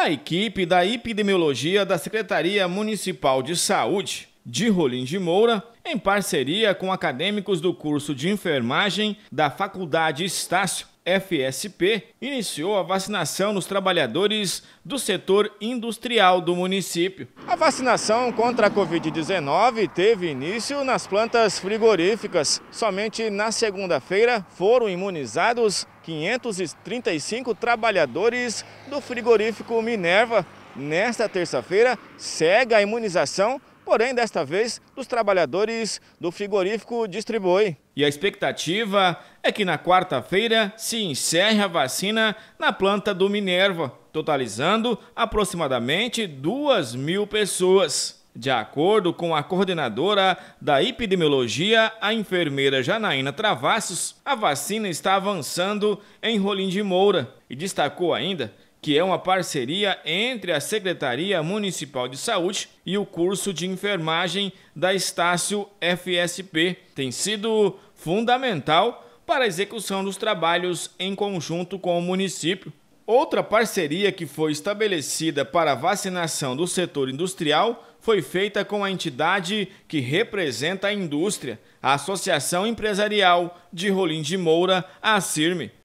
A equipe da epidemiologia da Secretaria Municipal de Saúde de Rolim de Moura, em parceria com acadêmicos do curso de enfermagem da Faculdade Estácio, FSP, iniciou a vacinação nos trabalhadores do setor industrial do município. A vacinação contra a Covid-19 teve início nas plantas frigoríficas. Somente na segunda-feira foram imunizados 535 trabalhadores do frigorífico Minerva. Nesta terça-feira, segue a imunização porém desta vez dos trabalhadores do frigorífico Distribui. E a expectativa é que na quarta-feira se encerre a vacina na planta do Minerva, totalizando aproximadamente 2 mil pessoas. De acordo com a coordenadora da epidemiologia, a enfermeira Janaína Travassos, a vacina está avançando em Rolim de Moura e destacou ainda que é uma parceria entre a Secretaria Municipal de Saúde e o curso de enfermagem da Estácio FSP. Tem sido fundamental para a execução dos trabalhos em conjunto com o município. Outra parceria que foi estabelecida para a vacinação do setor industrial foi feita com a entidade que representa a indústria, a Associação Empresarial de Rolim de Moura, a CIRME.